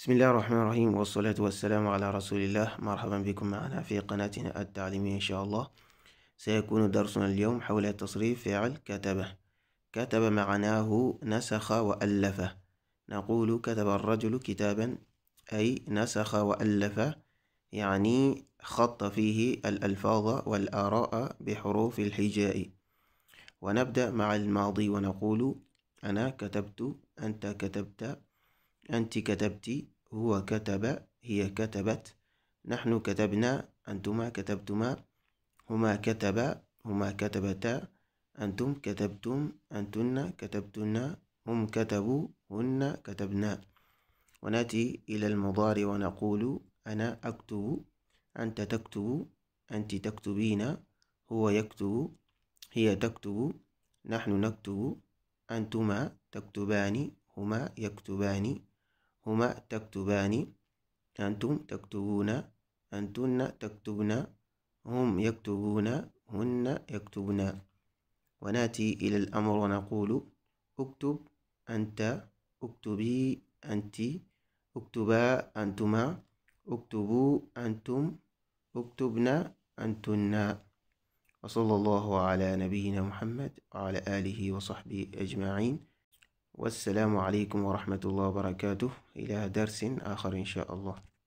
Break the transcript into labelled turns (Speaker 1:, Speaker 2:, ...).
Speaker 1: بسم الله الرحمن الرحيم والصلاة والسلام على رسول الله مرحبا بكم معنا في قناتنا التعليمية إن شاء الله سيكون درسنا اليوم حول تصريف فعل كتبه كتب معناه نسخ وألف نقول كتب الرجل كتابا أي نسخ وألف يعني خط فيه الألفاظ والآراء بحروف الحجاء ونبدأ مع الماضي ونقول أنا كتبت أنت كتبت أنت كتبتي هو كتب هي كتبت نحن كتبنا أنتما كتبتما هما كتبا هما كتبتا أنتم كتبتم أنتن كتبتن هم كتبوا هن كتبنا ونأتي إلى المضارع ونقول أنا أكتب أنت تكتب أنت تكتبين هو يكتب هي تكتب نحن نكتب أنتما تكتبان هما يكتبان هما تكتبان أنتم تكتبون أنتن تكتبن هم يكتبون هن يكتبن وناتي إلى الأمر ونقول اكتب أنت اكتبي أنت اكتبا أنتما اكتبوا أنتم اكتبنا أنتن وصلى الله على نبينا محمد وعلى آله وصحبه أجمعين والسلام عليكم ورحمة الله وبركاته إلى درس آخر إن شاء الله